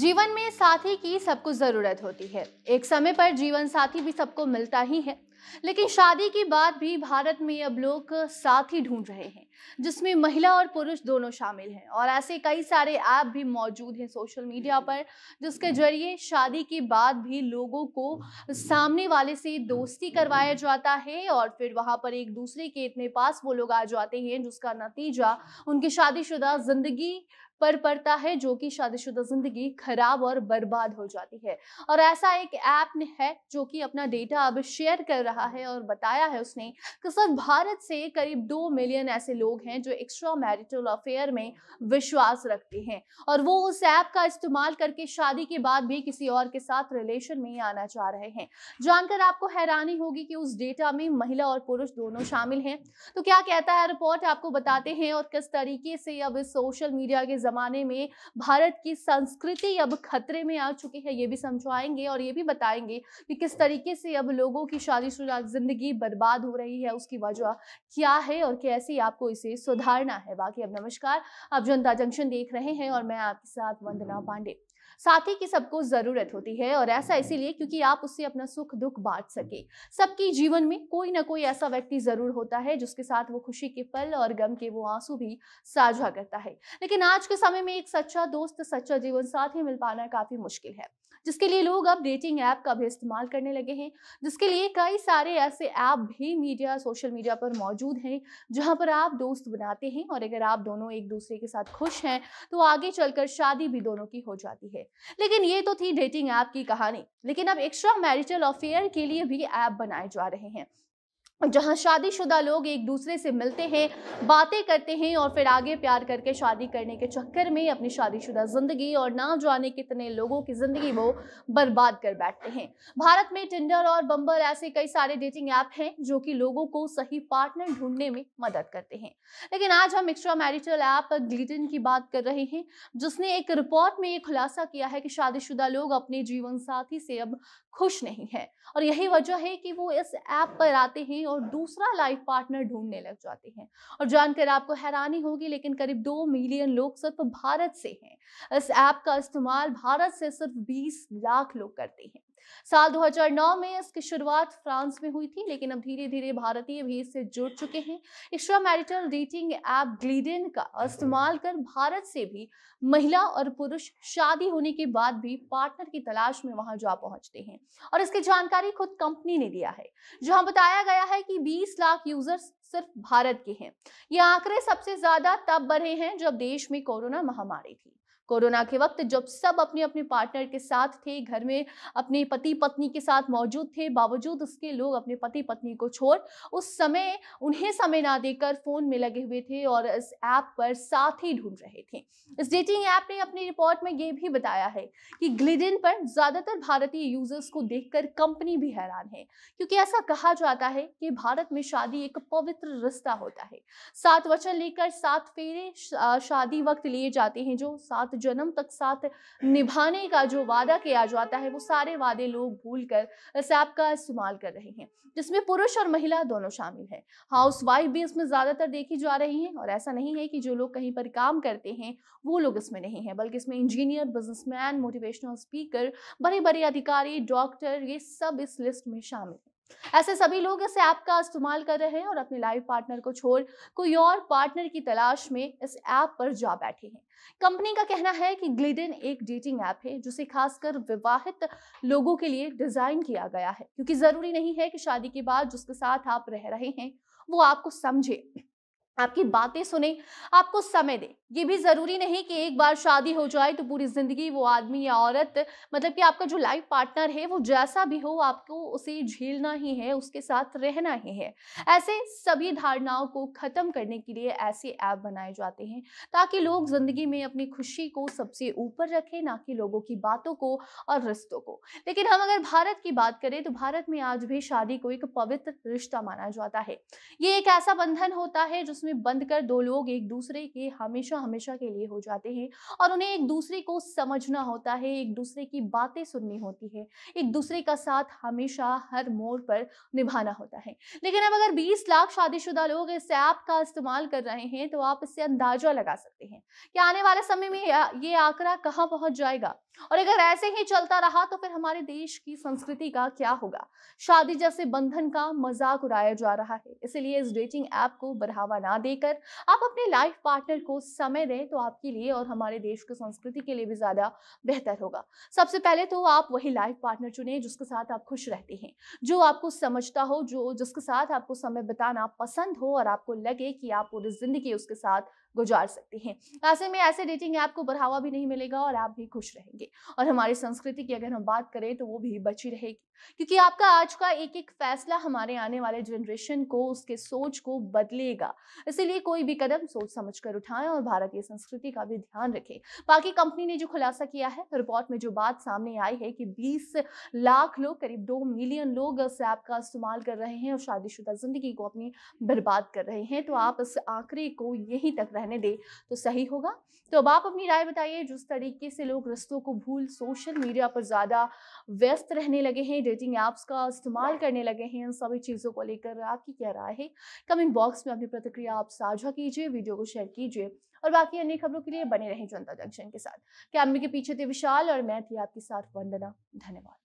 जीवन में साथी की सबको जरूरत होती है एक समय पर जीवन साथी भी सबको मिलता ही है लेकिन शादी के बाद भी भारत में अब लोग साथ ही ढूंढ रहे हैं जिसमें महिला और पुरुष दोनों शामिल हैं और ऐसे कई सारे ऐप भी मौजूद हैं सोशल मीडिया पर जिसके जरिए शादी के बाद भी लोगों को सामने वाले से दोस्ती करवाया जाता है और फिर वहां पर एक दूसरे के इतने पास वो लोग आ जाते हैं जिसका नतीजा उनकी शादीशुदा जिंदगी पर पड़ता है जो कि शादीशुदा जिंदगी खराब और बर्बाद हो जाती है और ऐसा एक ऐप है जो कि अपना डेटा अब शेयर कर रहा रहा है और बताया है उसने कि सर भारत से करीब दो मिलियन ऐसे लोग हैं जो एक्स्ट्रा मैरिटल अफेयर में विश्वास रखते हैं और वो उस ऐप का इस्तेमाल करके शादी के बाद भी किसी और के साथ रिलेशन में आना चाह रहे हैं जानकर आपको हैरानी होगी कि उस डेटा में महिला और पुरुष दोनों शामिल हैं तो क्या कहता है रिपोर्ट आपको बताते हैं और किस तरीके से अब इस सोशल मीडिया के ज़माने में भारत की संस्कृति अब खतरे में आ चुकी है ये भी समझाएंगे और ये भी बताएंगे कि किस तरीके से अब लोगों की शादी जिंदगी बर्बाद हो रही है उसकी वजह क्या है और कैसे आपको इसे सुधारना है बाकी अब नमस्कार आप जनता जंक्शन देख रहे हैं और मैं आपके साथ वंदना पांडे साथी की सबको ज़रूरत होती है और ऐसा इसीलिए क्योंकि आप उससे अपना सुख दुख बांट सके सबकी जीवन में कोई ना कोई ऐसा व्यक्ति ज़रूर होता है जिसके साथ वो खुशी के पल और गम के वो आंसू भी साझा करता है लेकिन आज के समय में एक सच्चा दोस्त सच्चा जीवन साथी मिल पाना काफ़ी मुश्किल है जिसके लिए लोग अब डेटिंग ऐप का भी इस्तेमाल करने लगे हैं जिसके लिए कई सारे ऐसे ऐप भी मीडिया सोशल मीडिया पर मौजूद हैं जहां पर आप दोस्त बनाते हैं और अगर आप दोनों एक दूसरे के साथ खुश हैं तो आगे चलकर शादी भी दोनों की हो जाती है लेकिन ये तो थी डेटिंग ऐप की कहानी लेकिन अब एक्स्ट्रा मैरिटल अफेयर के लिए भी ऐप बनाए जा रहे हैं जहां शादीशुदा लोग एक दूसरे से मिलते हैं बातें करते हैं और फिर आगे प्यार करके शादी करने के चक्कर में अपनी शादीशुदा ज़िंदगी और ना जाने कितने लोगों की ज़िंदगी वो बर्बाद कर बैठते हैं भारत में टिंडर और बम्बर ऐसे कई सारे डेटिंग ऐप हैं जो कि लोगों को सही पार्टनर ढूंढने में मदद करते हैं लेकिन आज हम एक्स्ट्रा मैरिटल ऐप ग्लिटिन की बात कर रहे हैं जिसने एक रिपोर्ट में ये खुलासा किया है कि शादीशुदा लोग अपने जीवन साथी से अब खुश नहीं है और यही वजह है कि वो इस ऐप पर आते हैं और और दूसरा लाइफ पार्टनर ढूंढने लग जाते हैं और जानकर आपको हैरानी होगी लेकिन करीब दो मिलियन लोग सिर्फ भारत से हैं इस ऐप का इस्तेमाल भारत से सिर्फ बीस लाख लोग करते हैं साल 2009 में इसकी शुरुआत फ्रांस में हुई थी लेकिन अब धीरे धीरे भारतीय भी इससे जुड़ चुके हैं extra marital dating app Gleeden का इस्तेमाल कर भारत से भी महिला और पुरुष शादी होने के बाद भी पार्टनर की तलाश में वहां जा पहुंचते हैं और इसकी जानकारी खुद कंपनी ने दिया है जहां बताया गया है कि बीस लाख यूजर्स सिर्फ भारत के हैं ये आंकड़े सबसे ज्यादा तब बढ़े हैं जब देश में कोरोना महामारी थी कोरोना के वक्त जब सब अपने अपने पार्टनर के साथ थे घर में अपने पति पत्नी के साथ मौजूद थे बावजूद उसके लोग अपने पति पत्नी को छोड़ उस समय उन्हें समय ना देकर फ़ोन में लगे हुए थे और इस ऐप पर साथ ही ढूंढ रहे थे इस डेटिंग ऐप ने अपनी रिपोर्ट में ये भी बताया है कि ग्लिडिन पर ज़्यादातर भारतीय यूजर्स को देखकर कंपनी भी हैरान है क्योंकि ऐसा कहा जाता है कि भारत में शादी एक पवित्र रिश्ता होता है सात वचन लेकर सात फेरे शादी वक्त लिए जाते हैं जो सात साथ जन्म तक साथ निभाने का जो वादा किया जाता है वो सारे वादे लोग भूल कर सैप का इस्तेमाल कर रहे हैं जिसमें पुरुष और महिला दोनों शामिल है हाउस वाइफ भी इसमें ज़्यादातर देखी जा रही है और ऐसा नहीं है कि जो लोग कहीं पर काम करते हैं वो लोग इसमें नहीं है बल्कि इसमें इंजीनियर बिजनेसमैन मोटिवेशनल स्पीकर बड़े बड़े अधिकारी डॉक्टर ये सब इस लिस्ट में शामिल हैं ऐसे सभी लोग इस ऐप का इस्तेमाल कर रहे हैं और अपने लाइफ पार्टनर को छोड़ कोई और पार्टनर की तलाश में इस ऐप पर जा बैठे हैं कंपनी का कहना है कि ग्लिडन एक डेटिंग ऐप है जिसे खासकर विवाहित लोगों के लिए डिजाइन किया गया है क्योंकि जरूरी नहीं है कि शादी के बाद जिसके साथ आप रह रहे हैं वो आपको समझे आपकी बातें सुने आपको समय दे ये भी ज़रूरी नहीं कि एक बार शादी हो जाए तो पूरी ज़िंदगी वो आदमी या औरत मतलब कि आपका जो लाइफ पार्टनर है वो जैसा भी हो आपको उसे झेलना ही है उसके साथ रहना ही है ऐसे सभी धारणाओं को ख़त्म करने के लिए ऐसे ऐप बनाए जाते हैं ताकि लोग ज़िंदगी में अपनी खुशी को सबसे ऊपर रखें ना कि लोगों की बातों को और रिश्तों को लेकिन हम अगर भारत की बात करें तो भारत में आज भी शादी को एक पवित्र रिश्ता माना जाता है ये एक ऐसा बंधन होता है जिसमें में बंद कर दो लोग एक दूसरे के हमेशा हमेशा के लिए हो जाते हैं और उन्हें एक दूसरे को समझना होता है एक दूसरे की बातें सुननी होती है एक दूसरे का साथ हमेशा हर मोड़ पर निभाना होता है लेकिन अब अगर 20 लाख शादीशुदा लोग इस ऐप का इस्तेमाल कर रहे हैं तो आप इससे अंदाजा लगा सकते हैं कि आने वाले समय में ये आंकड़ा कहाँ पहुंच जाएगा और अगर ऐसे ही चलता रहा तो फिर हमारे देश की संस्कृति का क्या होगा शादी जैसे बंधन का मजाक उड़ाया जा रहा है इसलिए इस डेटिंग ऐप को बढ़ावा ना ना देकर आप अपने लाइफ पार्टनर को समय दें तो आपके लिए और हमारे देश की संस्कृति के लिए भी ज़्यादा बेहतर होगा सबसे पहले तो आप वही लाइफ पार्टनर चुने जिसके साथ आप खुश रहते हैं जो आपको समझता हो जो जिसके साथ आपको समय बिताना पसंद हो और आपको लगे कि आप पूरी ज़िंदगी उसके साथ गुजार सकते हैं ऐसे में ऐसे डेटिंग ऐप को बढ़ावा भी नहीं मिलेगा और आप भी खुश रहेंगे और हमारी संस्कृति की अगर हम बात करें तो वो भी बची रहेगी क्योंकि आपका आज का एक एक फैसला हमारे आने वाले जनरेशन को उसके सोच को बदलेगा इसीलिए कोई भी कदम सोच समझ कर उठाएं और भारतीय संस्कृति का भी ध्यान रखें बाकी कंपनी ने जो खुलासा किया है रिपोर्ट में जो बात सामने आई है कि 20 लाख लोग करीब दो मिलियन लोग इस ऐप का इस्तेमाल कर रहे हैं और शादीशुदा जिंदगी को अपनी बर्बाद कर रहे हैं तो आप इस आंकड़े को यहीं तक रह रहने दे तो सही होगा तो अब आप अपनी राय बताइए जिस तरीके से लोग रिश्तों को भूल सोशल मीडिया पर ज़्यादा व्यस्त रहने लगे हैं डेटिंग ऐप्स का इस्तेमाल करने लगे हैं इन सभी चीज़ों को लेकर आपकी क्या राय है कमेंट बॉक्स में अपनी प्रतिक्रिया आप साझा कीजिए वीडियो को शेयर कीजिए और बाकी अन्य खबरों के लिए बने रहें जनता जंक्शन के साथ कैमरे के पीछे थे विशाल और मैं थी आपके साथ वंदना धन्यवाद